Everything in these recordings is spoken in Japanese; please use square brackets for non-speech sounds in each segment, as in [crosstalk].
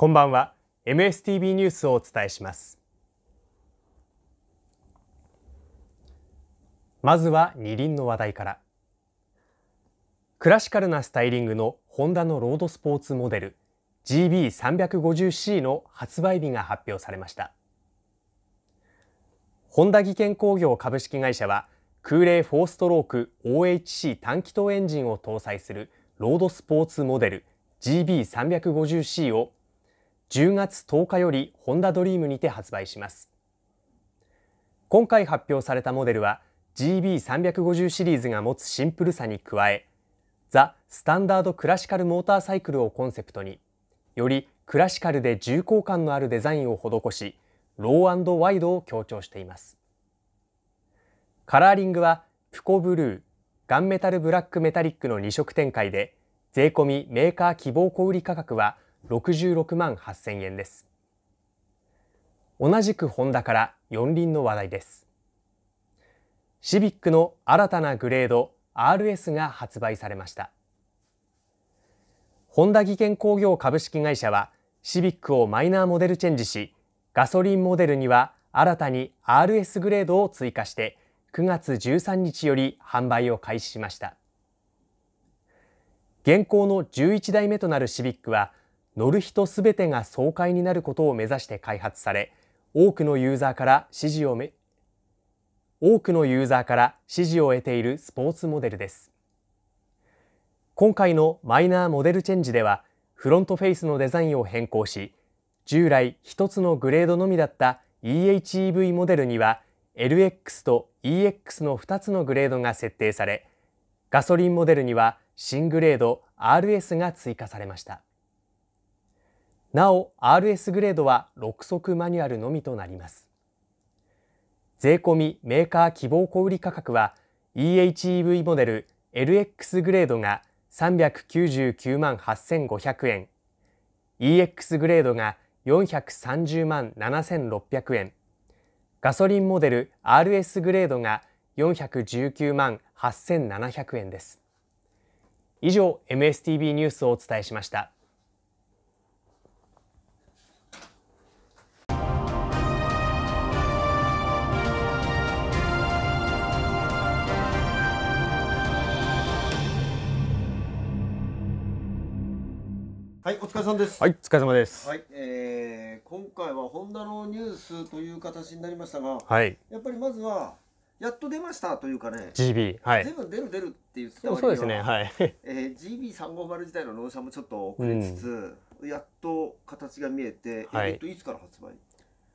こんばんは m s t b ニュースをお伝えしますまずは二輪の話題からクラシカルなスタイリングのホンダのロードスポーツモデル GB350C の発売日が発表されましたホンダ技研工業株式会社は空冷4ストローク OHC 短気筒エンジンを搭載するロードスポーツモデル GB350C を10月10日よりホンダドリームにて発売します今回発表されたモデルは GB350 シリーズが持つシンプルさに加えザ・スタンダード・クラシカル・モーターサイクルをコンセプトによりクラシカルで重厚感のあるデザインを施しローワイドを強調していますカラーリングはプコブルーガンメタルブラックメタリックの2色展開で税込メーカー希望小売価格は66万8000円です。同じくホンダから四輪の話題です。シビックの新たなグレード RS が発売されました。ホンダ技研工業株式会社はシビックをマイナーモデルチェンジし、ガソリンモデルには新たに RS グレードを追加して9月13日より販売を開始しました現行の11代目となるシビックは乗る人すべてが爽快になることを目指して開発され多くのユーザーから支持をめ多くのユーザーから支持を得ているスポーツモデルです今回のマイナーモデルチェンジではフロントフェイスのデザインを変更し従来1つのグレードのみだった EHEV モデルには LX と EX の2つのグレードが設定されガソリンモデルには新グレード RS が追加されました。なお RS グレードは6速マニュアルのみとなります税込メーカー希望小売価格は EHEV モデル LX グレードが399万8500円 EX グレードが430万7600円ガソリンモデル RS グレードが419万8700円です以上 MSTB ニュースをお伝えしましたはい、お疲れ様です。はい、お疲れ様です。はい、えー、今回はホンダのニュースという形になりましたが、はい、やっぱりまずはやっと出ましたというかね、GB、はい、全部出る出るって言ってたわけそうですね、はい。えー、GB350 自体の納車もちょっと遅れつつ、うん、やっと形が見えて、はい、えっといつから発売？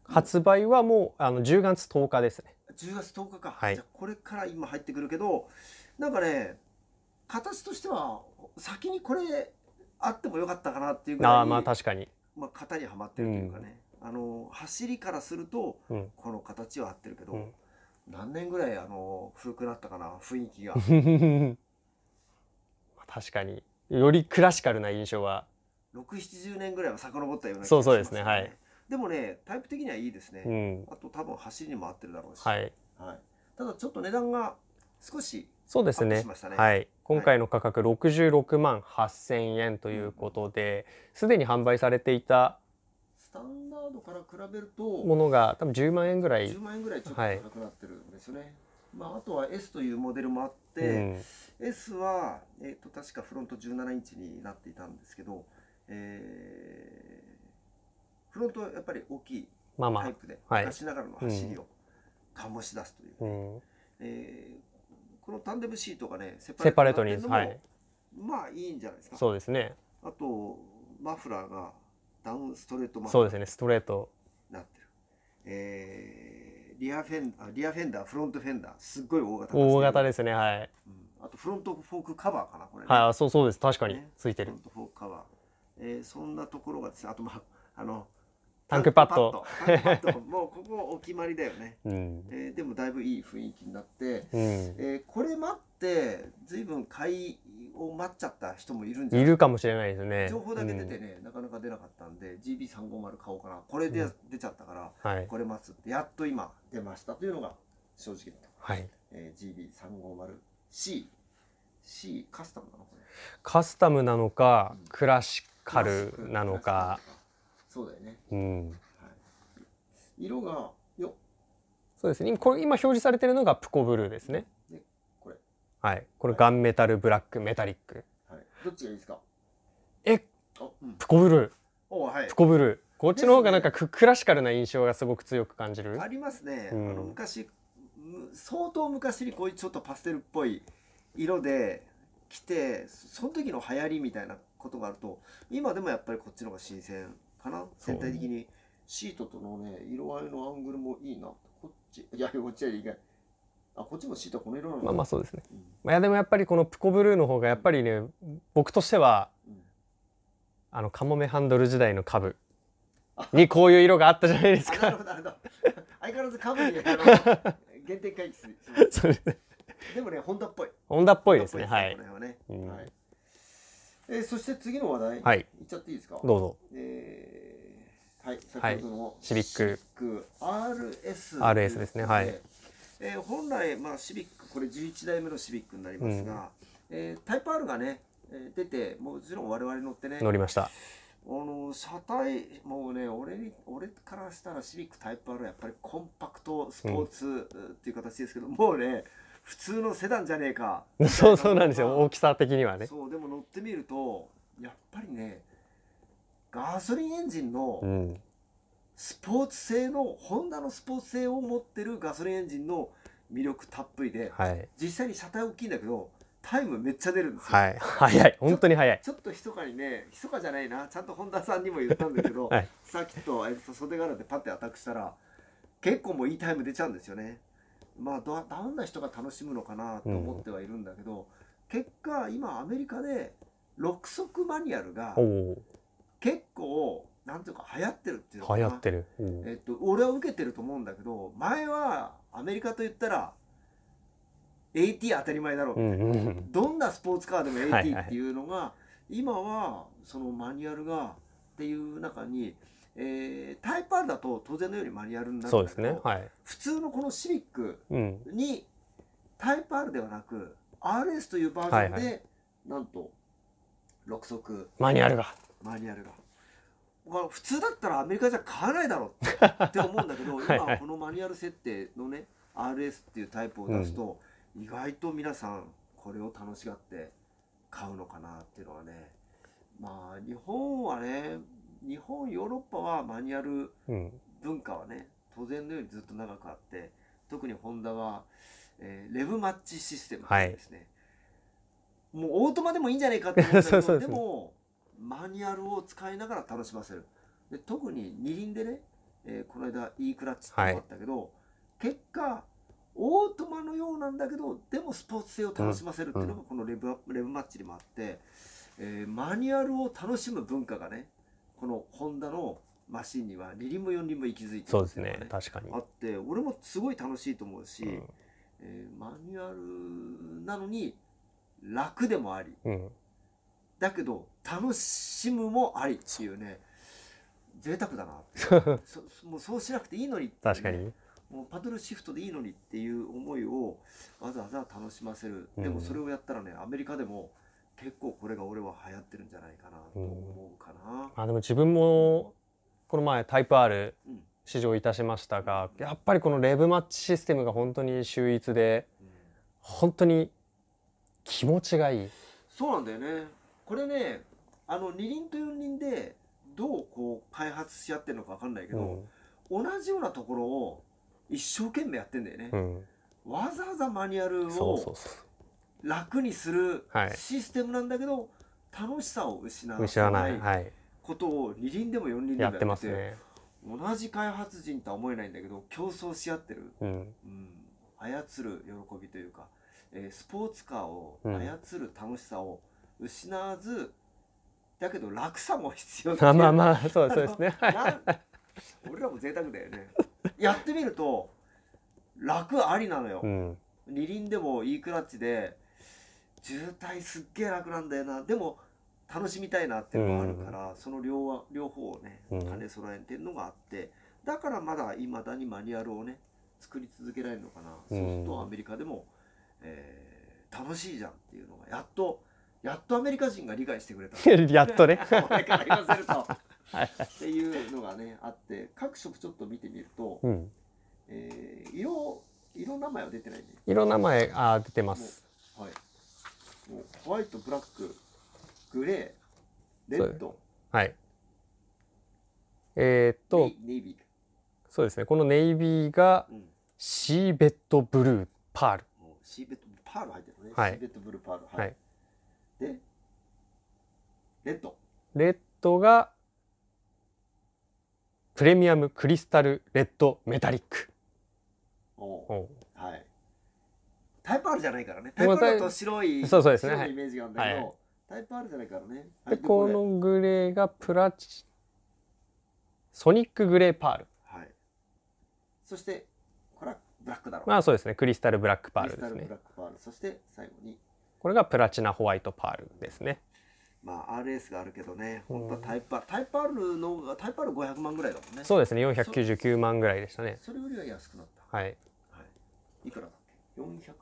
発売はもうあの10月10日ですね。10月10日か。はい、じゃこれから今入ってくるけど、なんかね、形としては先にこれあってもよかったかなっていうぐらいあまあ確かに、まあ、型にはまってるというかね、うん、あの走りからするとこの形は合ってるけど、うん、何年ぐらいあの古くなったかな雰囲気が [laughs] 確かによりクラシカルな印象は670年ぐらいは遡ったような気がします、ね、そうそうですねはいでもねタイプ的にはいいですね、うん、あと多分走りにも合ってるだろうし、はい、はい、ただちょっと値段が少しそうですね。ししねはい。今回の価格66万8000円ということで、す、で、に販売されていたスタンダードから比べるとものが多分10万円ぐらい10万円ぐらいちょっと高くなってるんですよね、はい、まあ、あとは S というモデルもあって、うん、S は、えーと、確かフロント17インチになっていたんですけど、えー、フロントやっぱり大きいタイプで、まあまあ、昔ながらの走りを醸し出すという、ね、うん、えー、このタンデムシートがねセパレートにはい、まあいいんじゃないですかそうですねあとマフラーがダウンストレートマフラーそうですねストレートなってるえー、リアフェンダリアフェンダーフロントフェンダーすっごい大型大型ですねはい、うん、あとフロントフォークカバーかなこれ、ね、はいそうそうです確かに、ね、ついてるフロントフォークカバー、えー、そんなところがですねあとまああのタンクパッド。もうここお決まりだよね。うん、えー、でもだいぶいい雰囲気になって、うん、えー、これ待って随分買いを待っちゃった人もいるんじゃないいるかもしれないですね。情報だけ出てね、うん、なかなか出なかったんで GB350 買おうかなこれで、うん、出ちゃったから、はい、これ待つってやっと今出ましたというのが正直な、はいえー、GB350CC カスタムなのカスタムなのか、クラシカルなのか。そうだよね、うんはい、色がよそうですねこれ今表示されてるのがプコブルーですねでこれはいこれ、ガンメタルブラックメタリック、はい、どっちがいいですかえ、うん、プコブルーお、はい、プコブルーこっちの方がなんかクね、クラシカルな印象がすごく強く感じるありますね、うん、あの昔相当昔にこういうちょっとパステルっぽい色で来てその時の流行りみたいなことがあると今でもやっぱりこっちの方が新鮮かな全体的にシートとのね色合いのアングルもいいなこっちいやこっちは意外あこっちもシートこの色なのまあまあそうですね、うん、まあ、いやでもやっぱりこのプコブルーの方がやっぱりね、うん、僕としては、うん、あのカモメハンドル時代の株にこういう色があったじゃないですかなるほどなるほど [laughs] 相変わらず株に原点回帰する [laughs] そうですねでもね、ホンダっぽい。ホンダっぽいですね。はい。これはね。はい。えー、そして次の話題、はい、いっちゃっていいですかどうぞ、えー、はい先ほどの、シビックビック RS, RS ですねはいえー、本来、まあ、シビックこれ11代目のシビックになりますが、うん、えー、タイプ R がね出てもちろん我々乗ってね乗りましたあの車体もうね俺に俺からしたらシビックタイプ R はやっぱりコンパクトスポーツ、うん、っていう形ですけどもうね普通のセダンじゃねえか [laughs] そうそうなんですよ大きさ的にはねそうでも乗ってみるとやっぱりねガソリンエンジンのスポーツ性の、ホンダのスポーツ性を持ってるガソリンエンジンの魅力たっぷりで、はい、実際に車体大きいんだけどタイムめっちゃ出るんですよ。はい、早い、本当に早い。ちょっと密かにね、密かじゃないな、ちゃんと本田さんにも言ったんだけど、[laughs] はい、さっきと、えっと、袖柄でパッてアタックしたら、結構もういいタイム出ちゃうんですよね。まあどんな人が楽しむのかなと思ってはいるんだけど、うん、結果今アメリカで6足マニュアルが結構なんていうか流行ってるっていうのか流行ってる、えっと、俺は受けてると思うんだけど前はアメリカといったら AT 当たり前だろうみたいな、うんうん、どんなスポーツカーでも AT っていうのが、はいはい、今はそのマニュアルがっていう中にえー、タイプ R だと当然のようにマニュアルになるんですねはい、普通のこのシビックにタイプ R ではなく RS というバージョンで、はいはい、なんと6速マニュアルがマニュアルが、まあ、普通だったらアメリカじゃ買わないだろうって思うんだけど [laughs] はい、今このマニュアル設定のね RS っていうタイプを出すと、うん、意外と皆さんこれを楽しがって買うのかなっていうのはねまあ日本はね日本ヨーロッパはマニュアル文化はね、うん、当然のようにずっと長くあって特にホンダは、えー、レブマッチシステムですね、はい、もうオートマでもいいんじゃないかって思ったけど [laughs] でもマニュアルを使いながら楽しませるで特に二輪でね、えー、この間 E クラッチってあったけど、はい、結果オートマのようなんだけどでもスポーツ性を楽しませるっていうのがこのレブうん、レブマッチにもあって、えー、マニュアルを楽しむ文化がねこのホンダのマシンには二輪も四輪も息づいてる、ね、そうですね確かにあって俺もすごい楽しいと思うし、うん、えー、マニュアルなのに楽でもあり、うん、だけど楽しむもありっていうね贅沢だな [laughs] そもうそうしなくていいのに、ね、確かにもうパドルシフトでいいのにっていう思いをわざわざ楽しませる、でもそれをやったらねアメリカでも結構これが俺は流行ってるんじゃないかなと思うかな。うん、あでも自分もこの前タイプ R 試乗いたしましたが、うん、やっぱりこのレブマッチシステムが本当に秀逸で、うん、本当に気持ちがいい。そうなんだよね。これね、あの二輪と四輪でどうこう開発し合ってるのかわかんないけど、同じようなところを一生懸命やってんだよね。わざわざマニュアルを楽にするシステムなんだけど、はい、楽しさを失わないことを二輪でも四輪でもやってますね同じ開発人とは思えないんだけど競争し合ってる、うん、うん、操る喜びというか、えー、スポーツカーを操る楽しさを失わず、うん、だけど楽さも必要だ、ね、まあまあそうですね俺らも贅沢だよねやってみると楽ありなのよ、うん、二輪でも E クラッチで渋滞すっげえ楽なんだよなでも楽しみたいなっていうのがあるから、うん、その両両方をね兼ね備えてるのがあって、だからまだいまだにマニュアルをね作り続けられるのかな、そうするとアメリカでも、えー、楽しいじゃんっていうのがやっとやっとアメリカ人が理解してくれた [laughs] やっとね [laughs] [laughs] っていうのがねあって各色ちょっと見てみると、うん、えー、色色名前は出てないね色名前あ出てますはいもうホワイトブラックグレーレッドはいえー、っとネイビーそうですねこのネイビーがシーベットブルーパール、シーベットパール入ってるね、はい、シーベットブルーパールはい、はい、でレッドレッドがプレミアムクリスタルレッドメタリックおおタイプ R じゃないからねタイプ R だと白いそうそうです、ね、白いイメージがあるんだけど、はい、タイプ R じゃないからね、はい、でこのグレーがプラチソニックグレーパールはいそしてこれはブラックだろうまあそうですねクリスタルブラックパールですねクリスタルブラックパールそして最後にこれがプラチナホワイトパールですね、まあ、RS があるけどね、本当タイプ R、タイプ R の、タイプ R 500万ぐらいだもんね。そうですね、499万ぐらいでしたね。それよりは安くなった。はい。はい、いくらだ 400?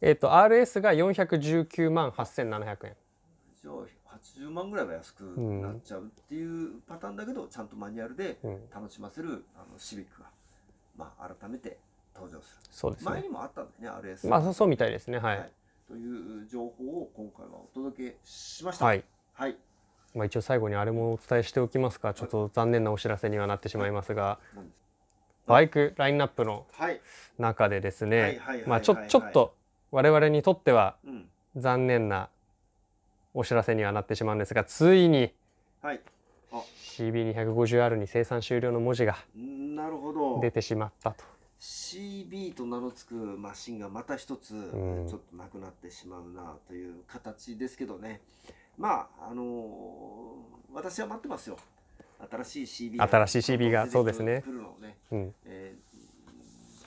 えっ、ー、と RS が419万8700円じゃあ80万ぐらいは安くなっちゃうっていうパターンだけど、うん、ちゃんとマニュアルで楽しませる、あのシビックが、まあ、改めて登場するそうです、ね、前にもあったんだよね RS まあそうみたいですね、はい、はい、という情報を今回はお届けしましたはい、はいまあ、一応最後にあれもお伝えしておきますかちょっと残念なお知らせにはなってしまいますが、バイクラインナップの中でですねちょっと我々にとっては残念なお知らせにはなってしまうんですがついに CB250R に生産終了の文字が出てしまったと。CB と名の付くマシンがまた一つちょっとなくなってしまうなという形ですけどね、まああのー、私は待ってますよ新しい CB が新しい CB がそうですね。のね、うんえ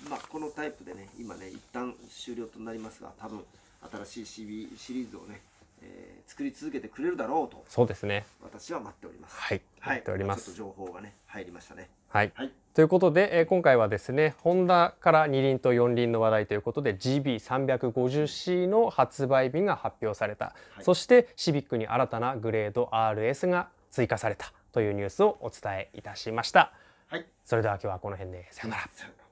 ー、まあ、このタイプでね、今ね、一旦終了となりますが、多分新しい CB シリーズをね、えー、作り続けてくれるだろうと、そうですね。私は待っております。はい、はい、っております。ちょっと情報がね、入りましたね。はい。はい、ということで、えー、今回はですね、ホンダから二輪と四輪の話題ということで、GB350C の発売日が発表された、はい、そしてシビックに新たなグレード RS が追加された。というニュースをお伝えいたしました。はい、それでは今日はこの辺でさよなら。